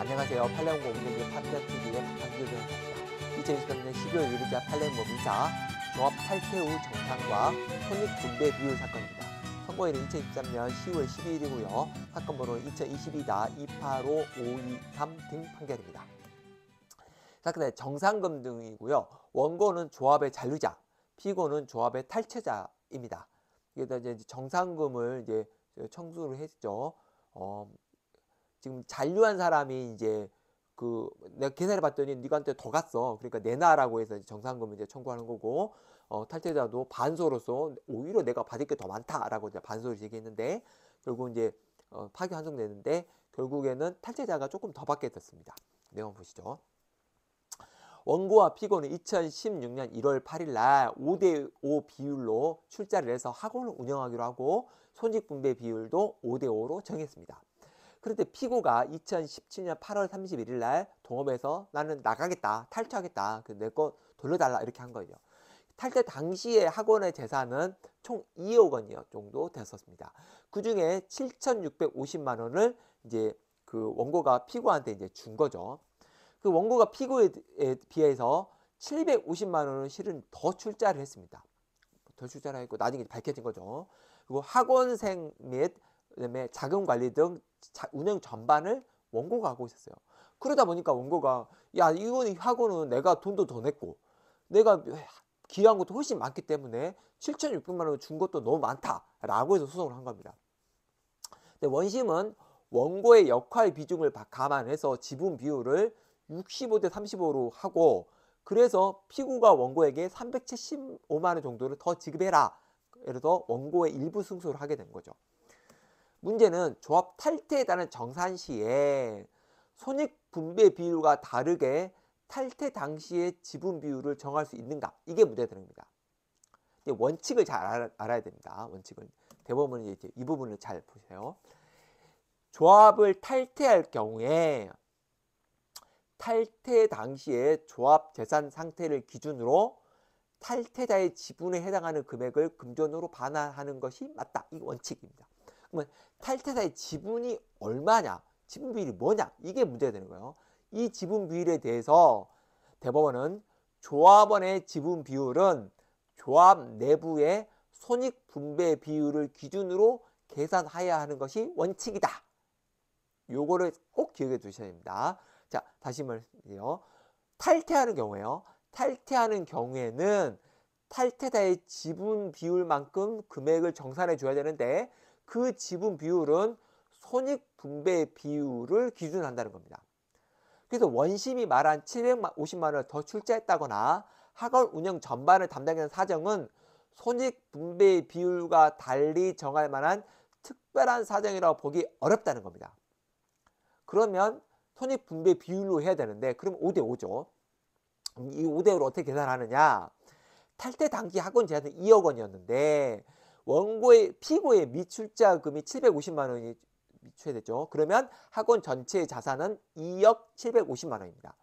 안녕하세요. 팔레옹 모빌의지 판다TV의 박한규입니다. 2023년 12월 1일자 팔레옹 모민사 종합 8퇴 후 정상과 손익분배 비율 사건입니다. 선고일은 2023년 10월 12일이고요. 사건 번호는 2022-285-523 등 판결입니다. 사건의 정상금 등이고요. 원고는 조합의 잔류자, 피고는 조합의 탈퇴자입니다. 이게 다 이제 정상금을 이제 청구를 했죠. 어, 지금 잔류한 사람이 이제 그 내가 계산해 봤더니 네가한테 더 갔어. 그러니까 내놔라고 해서 정산금 이제 청구하는 거고 어, 탈퇴자도 반소로서 오히려 내가 받을 게 더 많다라고 이제 반소를 얘기했는데 결국 이제 어, 파기 환송되는데 결국에는 탈퇴자가 조금 더 받게 됐습니다. 내용 보시죠. 원고와 피고는 2016년 1월 8일 날 5대5 비율로 출자를 해서 학원을 운영하기로 하고 손익분배 비율도 5대5로 정했습니다. 그런데 피고가 2017년 8월 31일 날 동업에서 나는 나가겠다, 탈퇴하겠다, 그 내 거 돌려달라 이렇게 한 거예요. 탈퇴 당시에 학원의 재산은 총 2억 원이 정도 됐었습니다. 그 중에 7,650만 원을 이제 그 원고가 피고한테 이제 준 거죠. 그 원고가 피고에 비해서 750만 원을 실은 더 출자를 했습니다. 더 출자를 했고 나중에 밝혀진 거죠. 그리고 학원생 및 그다음에 자금 관리 등 자, 운영 전반을 원고가 하고 있었어요. 그러다 보니까 원고가 야 이거는 학원은 내가 돈도 더 냈고 내가 기여한 것도 훨씬 많기 때문에 7,600만 원을 준 것도 너무 많다라고 해서 소송을 한 겁니다. 근데 원심은 원고의 역할 비중을 감안해서 지분 비율을 65대 35로 하고 그래서 피고가 원고에게 375만 원 정도를 더 지급해라. 예를 들어 원고의 일부 승소를 하게 된 거죠. 문제는 조합 탈퇴에 따른 정산 시에 손익 분배 비율과 다르게 탈퇴 당시의 지분 비율을 정할 수 있는가 이게 문제들입니다. 원칙을 잘 알아, 야 됩니다. 원칙을 대부분은 이제 이 부분을 잘 보세요. 조합을 탈퇴할 경우에 탈퇴 당시의 조합 재산 상태를 기준으로 탈퇴자의 지분에 해당하는 금액을 금전으로 반환하는 것이 맞다. 이 원칙입니다. 그러면 뭐 탈퇴사의 지분이 얼마냐, 지분 비율이 뭐냐 이게 문제가 되는 거예요. 이 지분 비율에 대해서 대법원은 조합원의 지분 비율은 조합 내부의 손익 분배 비율을 기준으로 계산하여야 하는 것이 원칙이다. 요거를 꼭 기억해 두셔야 됩니다. 자, 다시 말씀드려요. 탈퇴하는 경우에요. 탈퇴하는 경우에는 탈퇴자의 지분 비율만큼 금액을 정산해 줘야 되는데 그 지분 비율은 손익 분배 비율을 기준 한다는 겁니다. 그래서 원심이 말한 750만 원을 더 출자했다거나 학원 운영 전반을 담당하는 사정은 손익 분배 비율과 달리 정할 만한 특별한 사정이라고 보기 어렵다는 겁니다. 그러면 손익 분배 비율로 해야 되는데 그럼 5대 5죠. 이 5대 5를 어떻게 계산하느냐? 탈퇴 단기 학원 제한은 2억 원이었는데 원고의 피고의 미출자금이 750만 원이 미출됐죠. 그러면 학원 전체의 자산은 2억 750만 원입니다.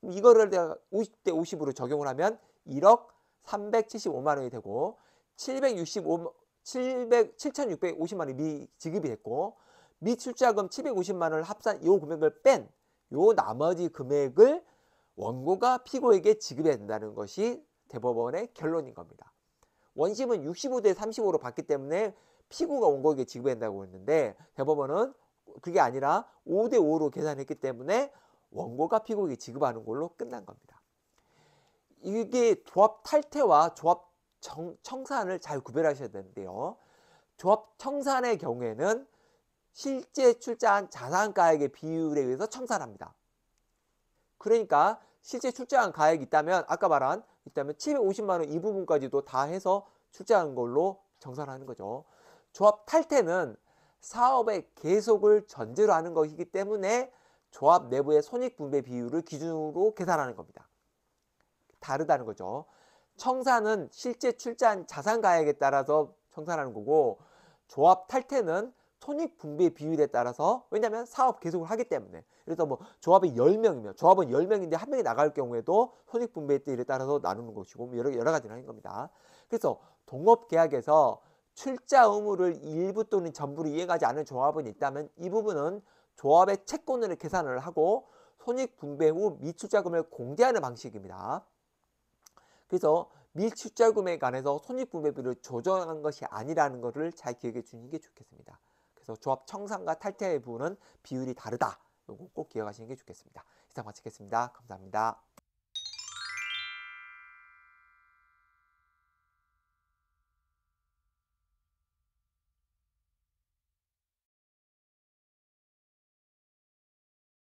그럼 이거를 내가 50대 50으로 적용을 하면 1억 375만 원이 되고 765 700 7,650만 원이 미 지급이 됐고 미출자금 750만 원을 합산 요 금액을 뺀 요 나머지 금액을 원고가 피고에게 지급해야 된다는 것이 대법원의 결론인 겁니다. 원심은 65대 35로 봤기 때문에 피고가 원고에게 지급된다고 했는데 대법원은 그게 아니라 5대 5로 계산했기 때문에 원고가 피고에게 지급하는 걸로 끝난 겁니다. 이게 조합 탈퇴와 조합 정, 청산을 잘 구별하셔야 되는데요. 조합 청산의 경우에는 실제 출자한 자산가액의 비율에 의해서 청산합니다. 그러니까 실제 출자한 가액이 있다면 아까 말한 있다면 750만 원 이 부분까지도 다 해서 출자한 걸로 정산하는 거죠. 조합 탈퇴는 사업의 계속을 전제로 하는 것이기 때문에 조합 내부의 손익분배 비율을 기준으로 계산하는 겁니다. 다르다는 거죠. 청산은 실제 출자한 자산가액에 따라서 청산하는 거고 조합 탈퇴는 손익분배 비율에 따라서 왜냐하면 사업 계속을 하기 때문에 그래서 뭐 조합이 열명이면 조합은 열명인데한 명이 나갈 경우에도 손익분배 비율에 따라서 나누는 것이고 뭐 여러, 여러 가지를 하는 겁니다. 그래서 동업계약에서 출자 의무를 일부 또는 전부를 이행하지 않은 조합은 있다면 이 부분은 조합의 채권을 계산을 하고 손익분배 후 미출자금을 공제하는 방식입니다. 그래서 미출자금에 관해서 손익분배비를 조정한 것이 아니라는 것을 잘 기억해 주시는 게 좋겠습니다. 그래서 조합 청산과 탈퇴의 부분은 비율이 다르다. 요거 꼭 기억하시는 게 좋겠습니다. 이상 마치겠습니다. 감사합니다.